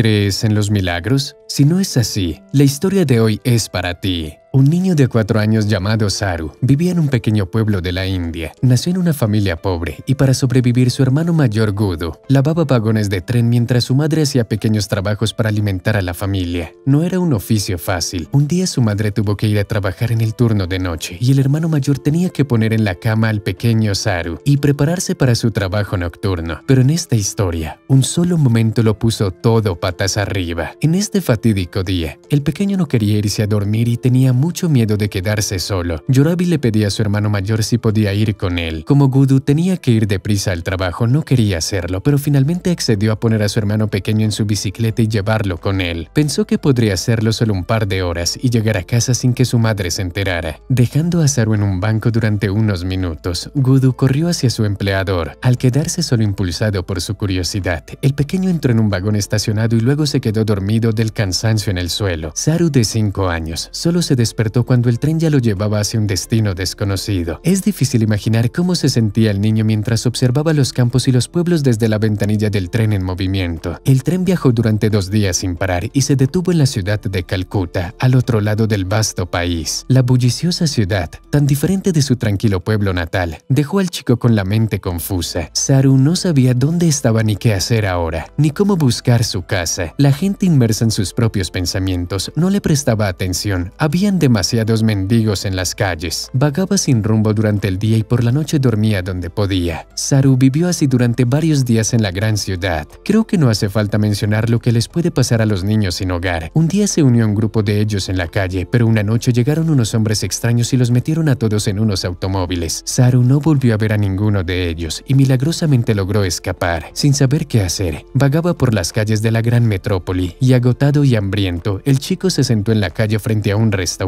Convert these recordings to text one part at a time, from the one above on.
¿Crees en los milagros? Si no es así, la historia de hoy es para ti. Un niño de cuatro años llamado Saru vivía en un pequeño pueblo de la India. Nació en una familia pobre y para sobrevivir su hermano mayor Gudu lavaba vagones de tren mientras su madre hacía pequeños trabajos para alimentar a la familia. No era un oficio fácil. Un día su madre tuvo que ir a trabajar en el turno de noche y el hermano mayor tenía que poner en la cama al pequeño Saru y prepararse para su trabajo nocturno. Pero en esta historia, un solo momento lo puso todo patas arriba. En este fatídico día, el pequeño no quería irse a dormir y tenía muy mucho miedo de quedarse solo. Yorabi le pedía a su hermano mayor si podía ir con él. Como Gudu tenía que ir deprisa al trabajo, no quería hacerlo, pero finalmente accedió a poner a su hermano pequeño en su bicicleta y llevarlo con él. Pensó que podría hacerlo solo un par de horas y llegar a casa sin que su madre se enterara. Dejando a Saru en un banco durante unos minutos, Gudu corrió hacia su empleador. Al quedarse solo impulsado por su curiosidad, el pequeño entró en un vagón estacionado y luego se quedó dormido del cansancio en el suelo. Saru, de 5 años, solo se despertó cuando el tren ya lo llevaba hacia un destino desconocido. Es difícil imaginar cómo se sentía el niño mientras observaba los campos y los pueblos desde la ventanilla del tren en movimiento. El tren viajó durante dos días sin parar y se detuvo en la ciudad de Calcuta, al otro lado del vasto país. La bulliciosa ciudad, tan diferente de su tranquilo pueblo natal, dejó al chico con la mente confusa. Saru no sabía dónde estaba ni qué hacer ahora, ni cómo buscar su casa. La gente inmersa en sus propios pensamientos no le prestaba atención. Habían demasiados mendigos en las calles. Vagaba sin rumbo durante el día y por la noche dormía donde podía. Saru vivió así durante varios días en la gran ciudad. Creo que no hace falta mencionar lo que les puede pasar a los niños sin hogar. Un día se unió un grupo de ellos en la calle, pero una noche llegaron unos hombres extraños y los metieron a todos en unos automóviles. Saru no volvió a ver a ninguno de ellos y milagrosamente logró escapar, sin saber qué hacer. Vagaba por las calles de la gran metrópoli y agotado y hambriento, el chico se sentó en la calle frente a un restaurante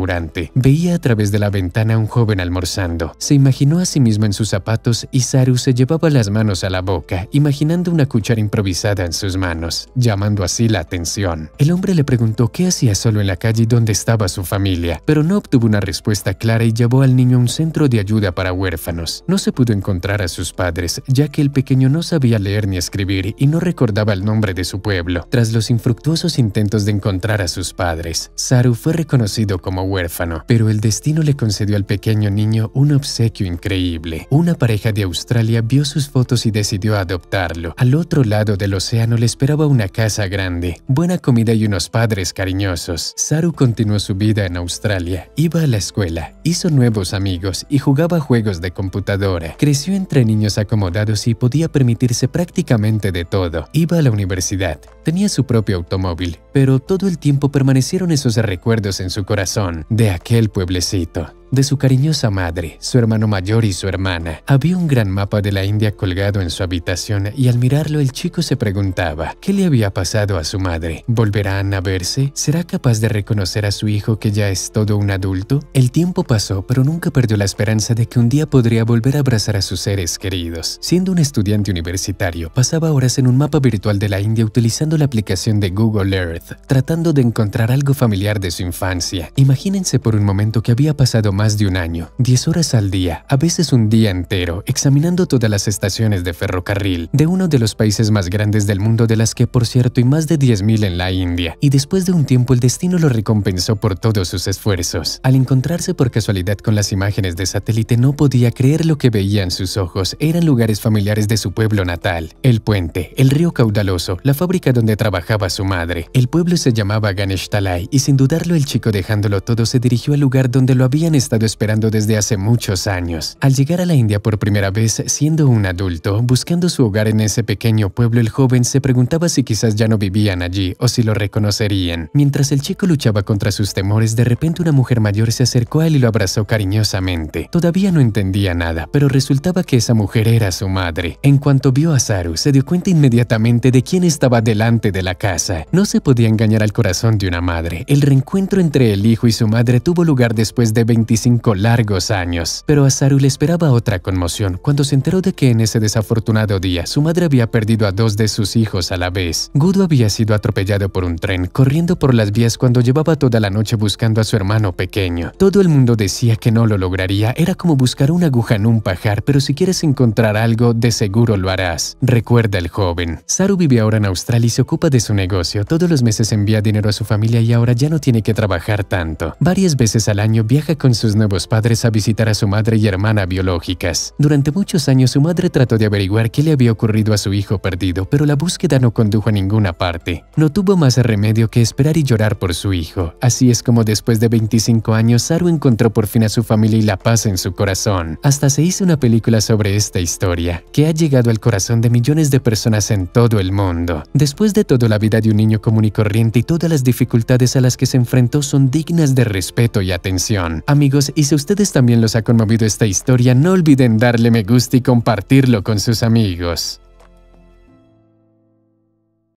Veía a través de la ventana a un joven almorzando. Se imaginó a sí mismo en sus zapatos y Saru se llevaba las manos a la boca, imaginando una cuchara improvisada en sus manos, llamando así la atención. El hombre le preguntó qué hacía solo en la calle donde estaba su familia, pero no obtuvo una respuesta clara y llevó al niño a un centro de ayuda para huérfanos. No se pudo encontrar a sus padres, ya que el pequeño no sabía leer ni escribir y no recordaba el nombre de su pueblo. Tras los infructuosos intentos de encontrar a sus padres, Saru fue reconocido como huérfano, pero el destino le concedió al pequeño niño un obsequio increíble. Una pareja de Australia vio sus fotos y decidió adoptarlo. Al otro lado del océano le esperaba una casa grande, buena comida y unos padres cariñosos. Saru continuó su vida en Australia, iba a la escuela, hizo nuevos amigos y jugaba juegos de computadora. Creció entre niños acomodados y podía permitirse prácticamente de todo. Iba a la universidad, tenía su propio automóvil, pero todo el tiempo permanecieron esos recuerdos en su corazón de aquel pueblecito de su cariñosa madre, su hermano mayor y su hermana. Había un gran mapa de la India colgado en su habitación y al mirarlo el chico se preguntaba qué le había pasado a su madre. ¿Volverán a verse? ¿Será capaz de reconocer a su hijo que ya es todo un adulto? El tiempo pasó, pero nunca perdió la esperanza de que un día podría volver a abrazar a sus seres queridos. Siendo un estudiante universitario, pasaba horas en un mapa virtual de la India utilizando la aplicación de Google Earth, tratando de encontrar algo familiar de su infancia. Imagínense por un momento que había pasado más de un año, 10 horas al día, a veces un día entero, examinando todas las estaciones de ferrocarril de uno de los países más grandes del mundo de las que por cierto hay más de 10.000 en la India, y después de un tiempo el destino lo recompensó por todos sus esfuerzos. Al encontrarse por casualidad con las imágenes de satélite no podía creer lo que veía en sus ojos, eran lugares familiares de su pueblo natal, el puente, el río caudaloso, la fábrica donde trabajaba su madre. El pueblo se llamaba Ganesh Talai y sin dudarlo el chico dejándolo todo se dirigió al lugar donde lo habían estado estado esperando desde hace muchos años. Al llegar a la India por primera vez, siendo un adulto, buscando su hogar en ese pequeño pueblo, el joven se preguntaba si quizás ya no vivían allí o si lo reconocerían. Mientras el chico luchaba contra sus temores, de repente una mujer mayor se acercó a él y lo abrazó cariñosamente. Todavía no entendía nada, pero resultaba que esa mujer era su madre. En cuanto vio a Saru, se dio cuenta inmediatamente de quién estaba delante de la casa. No se podía engañar al corazón de una madre. El reencuentro entre el hijo y su madre tuvo lugar después de 25 largos años. Pero a Saru le esperaba otra conmoción cuando se enteró de que en ese desafortunado día su madre había perdido a dos de sus hijos a la vez. Gudo había sido atropellado por un tren corriendo por las vías cuando llevaba toda la noche buscando a su hermano pequeño. Todo el mundo decía que no lo lograría, era como buscar una aguja en un pajar, pero si quieres encontrar algo, de seguro lo harás. Recuerda el joven. Saru vive ahora en Australia y se ocupa de su negocio. Todos los meses envía dinero a su familia y ahora ya no tiene que trabajar tanto. Varias veces al año viaja con sus nuevos padres a visitar a su madre y hermana biológicas. Durante muchos años su madre trató de averiguar qué le había ocurrido a su hijo perdido, pero la búsqueda no condujo a ninguna parte. No tuvo más remedio que esperar y llorar por su hijo. Así es como después de 25 años, Saru encontró por fin a su familia y la paz en su corazón. Hasta se hizo una película sobre esta historia, que ha llegado al corazón de millones de personas en todo el mundo. Después de todo, la vida de un niño común y corriente y todas las dificultades a las que se enfrentó son dignas de respeto y atención. Amigos y si ustedes también los ha conmovido esta historia, no olviden darle me gusta y compartirlo con sus amigos.